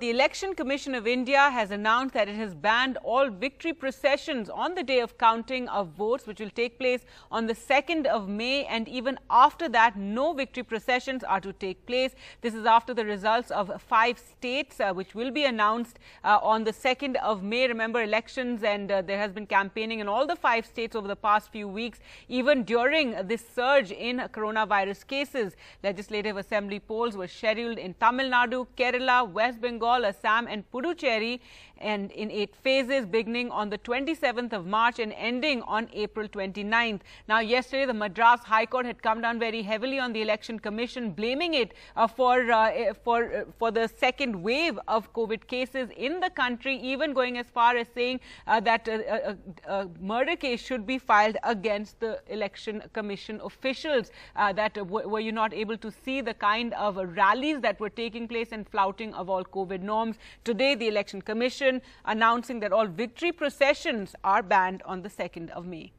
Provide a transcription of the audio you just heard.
The Election Commission of India has announced that it has banned all victory processions on the day of counting of votes, which will take place on the 2nd of May. And even after that, no victory processions are to take place. This is after the results of five states, uh, which will be announced uh, on the 2nd of May. Remember elections and uh, there has been campaigning in all the five states over the past few weeks, even during this surge in coronavirus cases. Legislative Assembly polls were scheduled in Tamil Nadu, Kerala, West Bengal, Bengal, Assam and Puducherry and in eight phases beginning on the 27th of March and ending on April 29th. Now yesterday the Madras High Court had come down very heavily on the Election Commission blaming it uh, for, uh, eh, for, uh, for the second wave of COVID cases in the country even going as far as saying uh, that a, a, a, murder case should be filed against the Election Commission officials uh, that uh, were you not able to see the kind of rallies that were taking place and flouting of all COVID COVID norms. Today, the Election Commission announcing that all victory processions are banned on the 2nd of May.